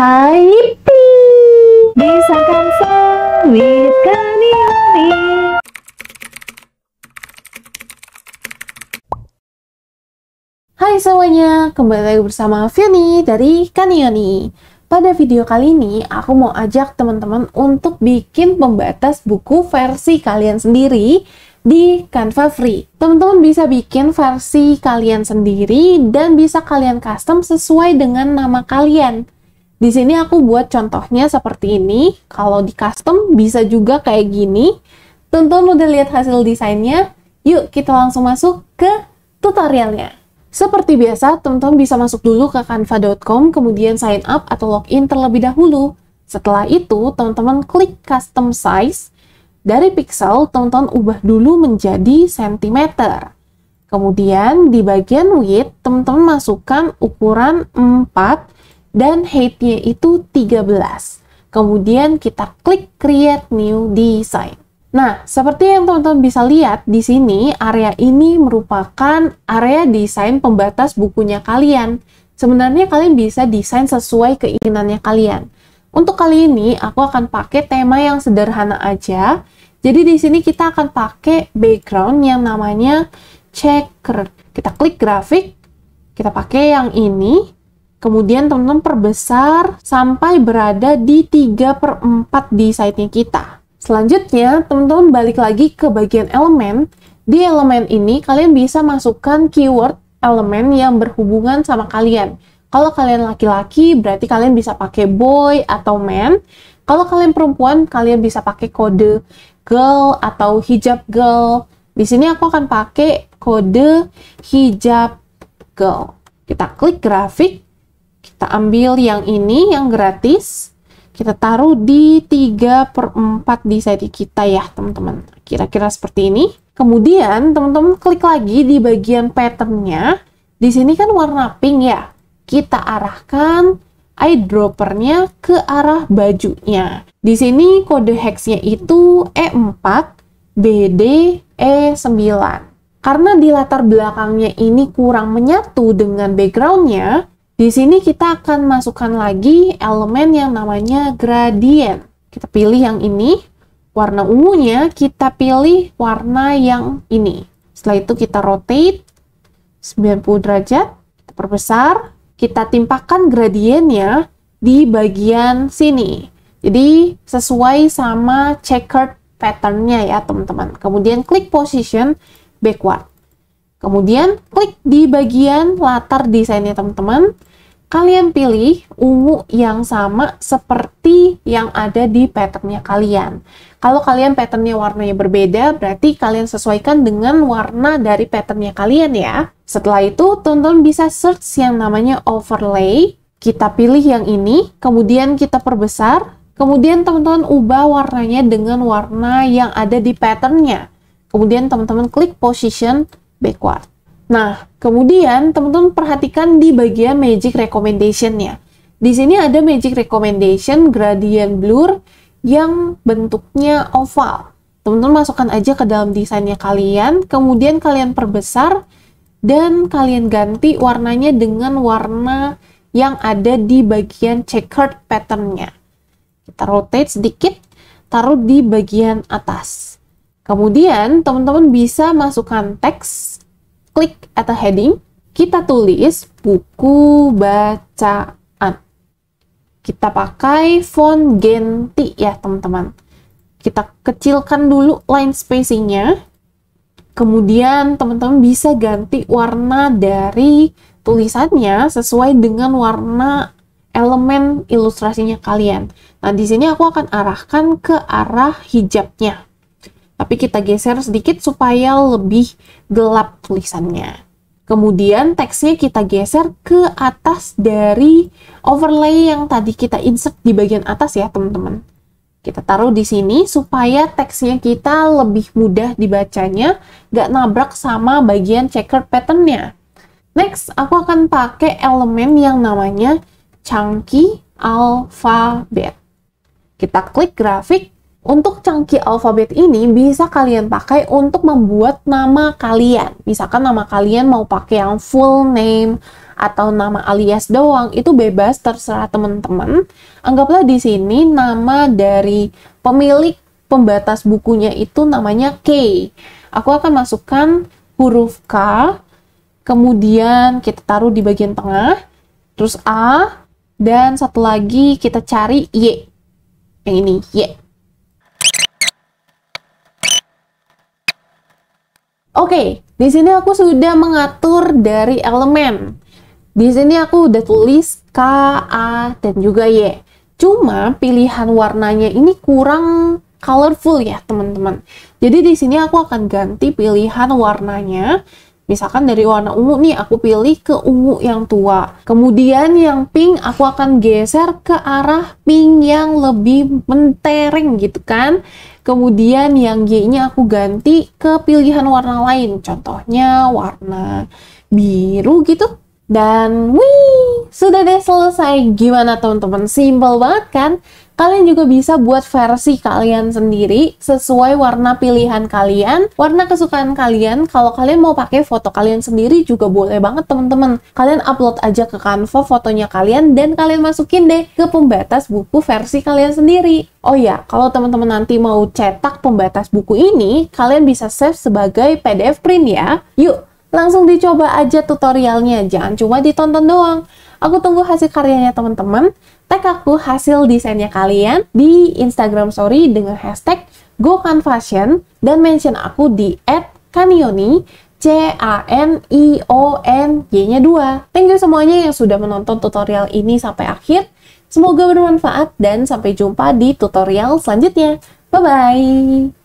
Hai Hai semuanya, kembali lagi bersama Fioni dari Kanioni pada video kali ini, aku mau ajak teman-teman untuk bikin pembatas buku versi kalian sendiri di Canva Free. Teman-teman bisa bikin versi kalian sendiri dan bisa kalian custom sesuai dengan nama kalian. Di sini aku buat contohnya seperti ini. Kalau di custom bisa juga kayak gini. Tonton udah lihat hasil desainnya. Yuk kita langsung masuk ke tutorialnya. Seperti biasa, teman-teman bisa masuk dulu ke canva.com, kemudian sign up atau login terlebih dahulu. Setelah itu, teman-teman klik custom size. Dari pixel, teman-teman ubah dulu menjadi cm. Kemudian di bagian width, teman-teman masukkan ukuran 4 dan height-nya itu 13. Kemudian kita klik create new design. Nah, seperti yang teman-teman bisa lihat di sini, area ini merupakan area desain pembatas bukunya kalian. Sebenarnya kalian bisa desain sesuai keinginannya kalian. Untuk kali ini, aku akan pakai tema yang sederhana aja. Jadi di sini kita akan pakai background yang namanya checker. Kita klik grafik, kita pakai yang ini, Kemudian teman-teman perbesar sampai berada di 3 per 4 di site-nya kita. Selanjutnya, teman-teman balik lagi ke bagian elemen. Di elemen ini, kalian bisa masukkan keyword elemen yang berhubungan sama kalian. Kalau kalian laki-laki, berarti kalian bisa pakai boy atau man. Kalau kalian perempuan, kalian bisa pakai kode girl atau hijab girl. Di sini aku akan pakai kode hijab girl. Kita klik grafik, kita ambil yang ini, yang gratis. Kita taruh di 3 per 4 di setting kita ya, teman-teman. Kira-kira seperti ini. Kemudian, teman-teman klik lagi di bagian patternnya. Di sini kan warna pink ya. Kita arahkan eyedroppernya ke arah bajunya. Di sini kode hexnya itu E4 BD E9. Karena di latar belakangnya ini kurang menyatu dengan backgroundnya, di sini kita akan masukkan lagi elemen yang namanya gradient. Kita pilih yang ini, warna ungunya kita pilih warna yang ini. Setelah itu kita rotate 90 derajat, kita perbesar, kita timpakan gradiennya di bagian sini. Jadi sesuai sama checkered patternnya ya teman-teman. Kemudian klik position backward. Kemudian klik di bagian latar desainnya teman-teman kalian pilih ungu yang sama seperti yang ada di patternnya kalian. Kalau kalian patternnya warnanya berbeda, berarti kalian sesuaikan dengan warna dari patternnya kalian ya. Setelah itu, tonton bisa search yang namanya overlay. Kita pilih yang ini, kemudian kita perbesar. Kemudian teman-teman ubah warnanya dengan warna yang ada di patternnya. Kemudian teman-teman klik position backward. Nah, kemudian teman-teman perhatikan di bagian magic recommendation-nya. Di sini ada magic recommendation gradient blur yang bentuknya oval. Teman-teman masukkan aja ke dalam desainnya kalian, kemudian kalian perbesar dan kalian ganti warnanya dengan warna yang ada di bagian checkered patternnya. Kita rotate sedikit, taruh di bagian atas. Kemudian teman-teman bisa masukkan teks klik atau heading, kita tulis buku bacaan. Kita pakai font Genti ya, teman-teman. Kita kecilkan dulu line spacingnya. Kemudian teman-teman bisa ganti warna dari tulisannya sesuai dengan warna elemen ilustrasinya kalian. Nah, di sini aku akan arahkan ke arah hijabnya tapi kita geser sedikit supaya lebih gelap tulisannya. Kemudian teksnya kita geser ke atas dari overlay yang tadi kita insert di bagian atas ya teman-teman. Kita taruh di sini supaya teksnya kita lebih mudah dibacanya, nggak nabrak sama bagian checker patternnya. Next, aku akan pakai elemen yang namanya chunky alphabet. Kita klik grafik, untuk cangki alfabet ini bisa kalian pakai untuk membuat nama kalian. Misalkan nama kalian mau pakai yang full name atau nama alias doang, itu bebas terserah teman-teman. Anggaplah di sini nama dari pemilik pembatas bukunya itu namanya K. Aku akan masukkan huruf K, kemudian kita taruh di bagian tengah, terus A, dan satu lagi kita cari Y. Yang ini, Y. Oke, di sini aku sudah mengatur dari elemen. Di sini aku udah tulis K, A, dan juga Y. Cuma pilihan warnanya ini kurang colorful ya, teman-teman. Jadi di sini aku akan ganti pilihan warnanya Misalkan dari warna ungu nih aku pilih ke ungu yang tua. Kemudian yang pink aku akan geser ke arah pink yang lebih mentering gitu kan. Kemudian yang Y-nya aku ganti ke pilihan warna lain. Contohnya warna biru gitu. Dan wih, sudah deh selesai. Gimana teman-teman? Simple banget kan? Kalian juga bisa buat versi kalian sendiri sesuai warna pilihan kalian, warna kesukaan kalian. Kalau kalian mau pakai foto kalian sendiri juga boleh banget teman-teman. Kalian upload aja ke Canva fotonya kalian dan kalian masukin deh ke pembatas buku versi kalian sendiri. Oh ya, kalau teman-teman nanti mau cetak pembatas buku ini, kalian bisa save sebagai PDF print ya. Yuk, langsung dicoba aja tutorialnya, jangan cuma ditonton doang. Aku tunggu hasil karyanya teman-teman tag aku hasil desainnya kalian di Instagram story dengan hashtag gokanfashion dan mention aku di @kanioni C A N I O N Y-nya 2. Thank you semuanya yang sudah menonton tutorial ini sampai akhir. Semoga bermanfaat dan sampai jumpa di tutorial selanjutnya. Bye bye.